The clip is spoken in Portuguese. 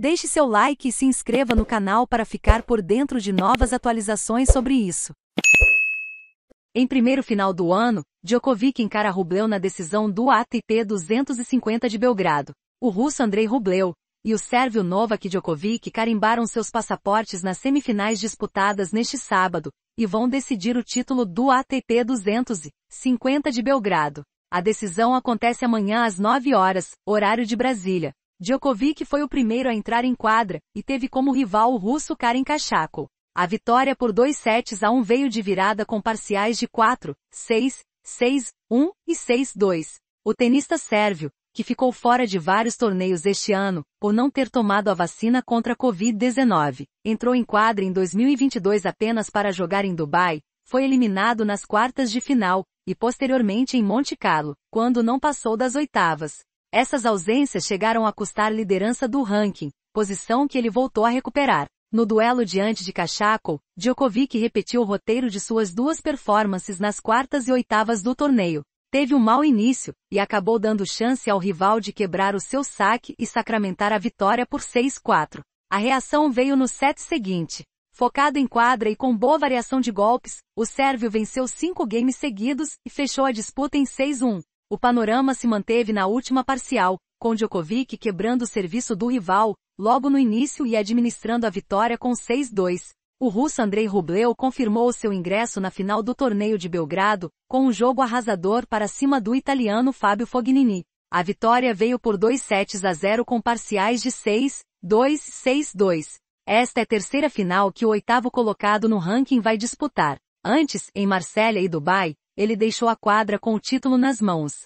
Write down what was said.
Deixe seu like e se inscreva no canal para ficar por dentro de novas atualizações sobre isso. Em primeiro final do ano, Djokovic encara Rublev na decisão do ATP 250 de Belgrado. O russo Andrei Rublev e o sérvio Novak Djokovic carimbaram seus passaportes nas semifinais disputadas neste sábado e vão decidir o título do ATP 250 de Belgrado. A decisão acontece amanhã às 9 horas, horário de Brasília. Djokovic foi o primeiro a entrar em quadra, e teve como rival o russo Karen Kachako. A vitória por dois sets a um veio de virada com parciais de 4, 6, 6, 1 e 6, 2. O tenista sérvio, que ficou fora de vários torneios este ano, por não ter tomado a vacina contra a Covid-19, entrou em quadra em 2022 apenas para jogar em Dubai, foi eliminado nas quartas de final, e posteriormente em Monte Carlo, quando não passou das oitavas. Essas ausências chegaram a custar liderança do ranking, posição que ele voltou a recuperar. No duelo diante de Kachako, Djokovic repetiu o roteiro de suas duas performances nas quartas e oitavas do torneio. Teve um mau início, e acabou dando chance ao rival de quebrar o seu saque e sacramentar a vitória por 6-4. A reação veio no set seguinte. Focado em quadra e com boa variação de golpes, o sérvio venceu cinco games seguidos e fechou a disputa em 6-1. O panorama se manteve na última parcial, com Djokovic quebrando o serviço do rival, logo no início e administrando a vitória com 6-2. O russo Andrei Rublev confirmou seu ingresso na final do torneio de Belgrado, com um jogo arrasador para cima do italiano Fábio Fognini. A vitória veio por 2 sets a 0 com parciais de 6, 2, 6, 2. Esta é a terceira final que o oitavo colocado no ranking vai disputar. Antes, em Marsella e Dubai, ele deixou a quadra com o título nas mãos.